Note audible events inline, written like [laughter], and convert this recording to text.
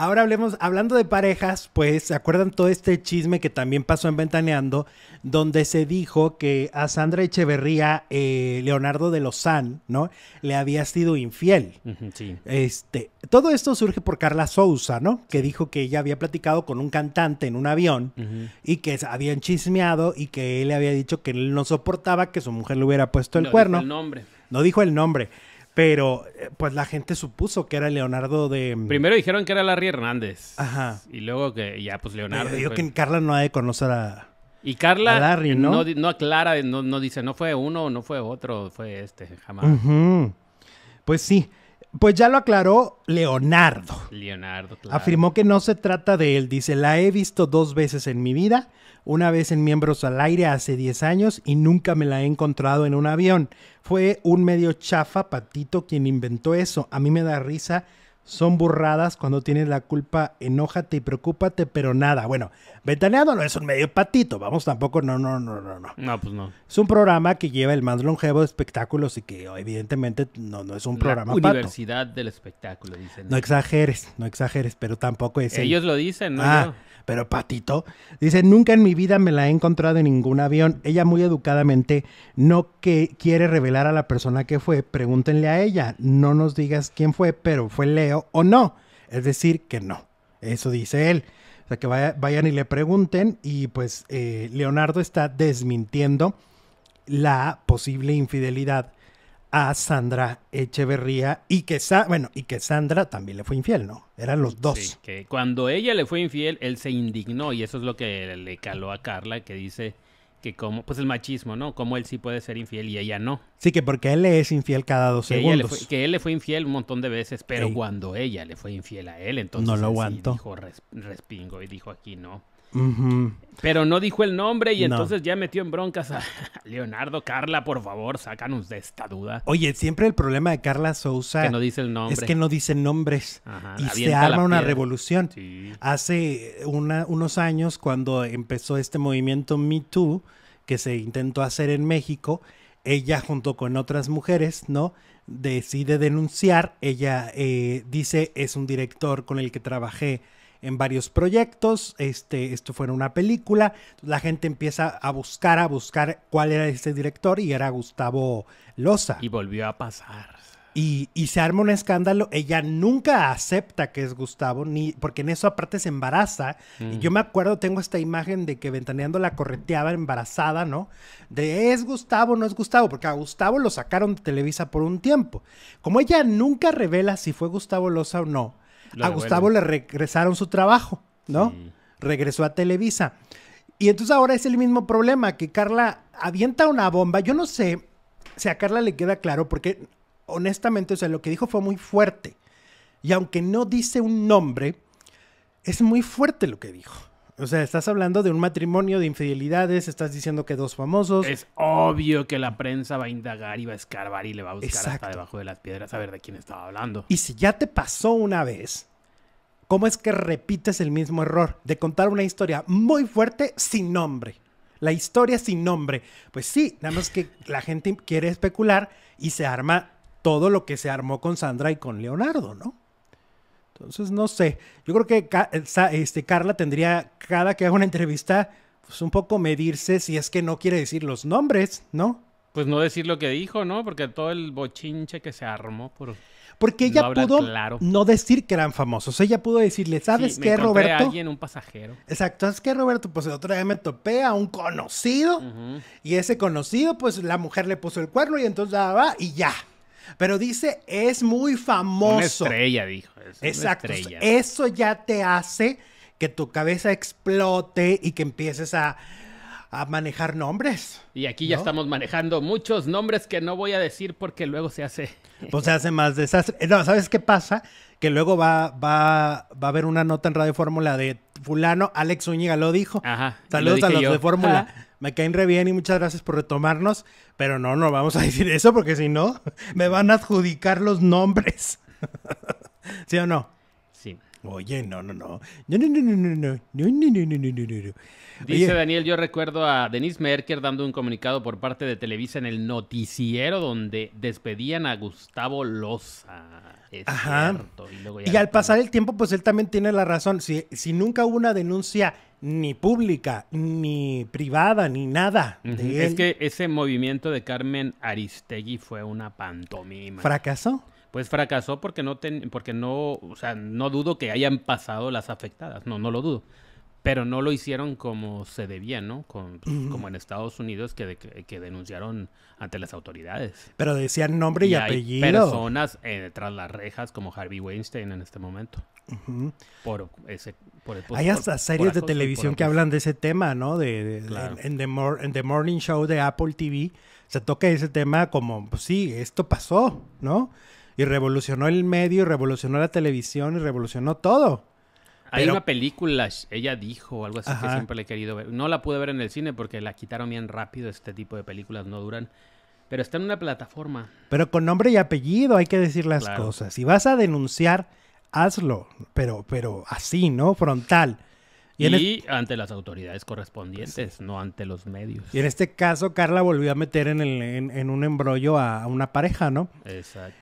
Ahora hablemos, hablando de parejas, pues se acuerdan todo este chisme que también pasó en Ventaneando, donde se dijo que a Sandra Echeverría, eh, Leonardo de Lozán, ¿no? Le había sido infiel. Sí. Este, todo esto surge por Carla Sousa, ¿no? Que dijo que ella había platicado con un cantante en un avión y que habían chismeado y que él le había dicho que él no soportaba que su mujer le hubiera puesto el no, Dijo el nombre. No dijo el nombre. Pero eh, pues la gente supuso que era Leonardo de... Mm, Primero dijeron que era Larry Hernández. Ajá. Y luego que ya pues Leonardo... Eh, yo pues. que Carla no ha de conocer a... Y Carla Larry, ¿no? aclara, no, dice, no fue uno, no fue otro, fue este, jamás. Pues sí, pues ya lo aclaró Leonardo. Leonardo, claro. Afirmó que no se trata de él. Dice, la he visto dos veces en mi vida, una vez en Miembros al Aire hace 10 años y nunca me la he encontrado en un avión. Fue un medio chafa, patito, quien inventó eso. A mí me da risa son burradas cuando tienes la culpa, enójate y preocúpate, pero nada. Bueno, Ventaneado no es un medio patito, vamos, tampoco, no, no, no, no, no. No, pues no. Es un programa que lleva el más longevo de espectáculos y que evidentemente no, no es un la programa universidad del espectáculo, dicen. No exageres, no exageres, pero tampoco es... Ellos lo dicen, ah, ¿no? pero patito. Dice, nunca en mi vida me la he encontrado en ningún avión. Ella muy educadamente no que quiere revelar a la persona que fue, pregúntenle a ella. No nos digas quién fue, pero fue le o no. Es decir, que no. Eso dice él. O sea, que vayan y le pregunten y pues eh, Leonardo está desmintiendo la posible infidelidad a Sandra Echeverría y que, bueno, y que Sandra también le fue infiel, ¿no? Eran los dos. Sí, que cuando ella le fue infiel, él se indignó y eso es lo que le caló a Carla, que dice, que como, pues el machismo, ¿no? Como él sí puede ser infiel y ella no. Sí, que porque él le es infiel cada dos que segundos. que él le fue infiel un montón de veces, pero cuando ella le fue infiel a él, entonces no lo aguanto Dijo respingo y dijo aquí no. Pero no dijo el nombre y entonces ya metió en broncas a [laughs] Leonardo. Carla, por favor, sácanos de esta duda. Oye, siempre el problema de Carla Sousa no dice el nombre. es que no dice nombres y se arma una revolución. Hace unos años, cuando empezó este movimiento Me Too, que se intentó hacer en México, ella junto con otras mujeres, ¿no? Decide denunciar. Ella eh, dice, es un director con el que trabajé en varios proyectos, este, esto fue una película, la gente empieza a buscar, a buscar cuál era este director y era Gustavo Loza. Y volvió a pasar. Y, y, se arma un escándalo. Ella nunca acepta que es Gustavo, ni porque en eso aparte se embaraza. Y yo mm. me acuerdo, tengo esta imagen de que Ventaneando la correteaba embarazada, ¿no? De es Gustavo, no es Gustavo, porque a Gustavo lo sacaron de Televisa por un tiempo. Como ella nunca revela si fue Gustavo Loza o no, a Gustavo le regresaron su trabajo, ¿no? Regresó a Televisa. Y entonces ahora es el mismo problema, que Carla avienta una bomba. Yo no sé si a Carla le queda claro, porque honestamente, o sea, lo que dijo fue muy fuerte. Y aunque no dice un nombre, es muy fuerte lo que dijo. O sea, estás hablando de un matrimonio de infidelidades, estás diciendo que dos famosos. Es obvio que la prensa va a indagar y va a escarbar y le va a buscar hasta debajo de las piedras a ver de quién estaba hablando. Y si ya te pasó una vez, ¿cómo es que repites el mismo error de contar una historia muy fuerte sin nombre? La historia sin nombre. Pues sí, nada más que la gente quiere especular y se arma todo lo que se armó con Sandra y con Leonardo, ¿no? Entonces, no sé. Yo creo que este, Carla tendría, cada que haga una entrevista, pues un poco medirse si es que no quiere decir los nombres, ¿no? Pues no decir lo que dijo, ¿no? Porque todo el bochinche que se armó por... Porque ella pudo no decir que eran famosos. Ella pudo decirle, ¿sabes qué, Roberto? A un pasajero. Exacto, ¿sabes qué, Roberto? Pues el otro día me topé a un conocido. Y ese conocido, pues la mujer le puso el cuerno y entonces ya va y ya. Pero dice, es muy famoso. Una estrella, dijo. Exacto. Eso ya te hace que tu cabeza explote y que empieces a, a manejar nombres. Y aquí ya estamos manejando muchos nombres que no voy a decir porque luego se hace. [laughs] Pues se hace más desastre. No, ¿sabes qué pasa? Que luego va, va, va a haber una nota en Radio Fórmula de Fulano, Alex Zúñiga lo dijo. Ajá. Saludos a los de Fórmula me caen re bien y muchas gracias por retomarnos, pero no, no vamos a decir eso porque si no, [laughs] me van a adjudicar los nombres. [laughs] ¿Sí o no? Oye, no, no, no. No, no, no, no, no, Dice Daniel, yo recuerdo a Denise Merker dando un comunicado por parte de Televisa en el noticiero donde despedían a Gustavo Loza. Ajá. y, al pasar el tiempo, pues él también tiene la razón. Si, si nunca hubo una denuncia ni pública, ni privada, ni nada. es que ese movimiento de Carmen Aristegui fue una pantomima. ¿Fracasó? pues fracasó porque no, porque no, o sea, no dudo que hayan pasado las afectadas, no, no lo dudo. Pero no lo hicieron como se debía, ¿no? Pues, como en Estados Unidos que, denunciaron ante las autoridades. Pero decían nombre y, apellido. personas eh, tras las rejas como Harvey Weinstein en este momento. Hay hasta series de televisión que hablan de ese tema, ¿no? De, en, the en, the Morning Show de Apple TV se toca ese tema como, pues sí, esto pasó, ¿no? y revolucionó el medio, y revolucionó la televisión, y revolucionó todo. Hay una película, ella dijo, algo así que siempre le he querido ver. No la pude ver en el cine porque la quitaron bien rápido, este tipo de películas no duran. Pero está en una plataforma. Pero con nombre y apellido hay que decir las cosas. Si vas a denunciar, hazlo, pero, pero así, ¿no? Frontal. Y, ante las autoridades correspondientes, no ante los medios. Y en este caso, Carla volvió a meter en, en, un embrollo a, a, una pareja, ¿no? Exacto.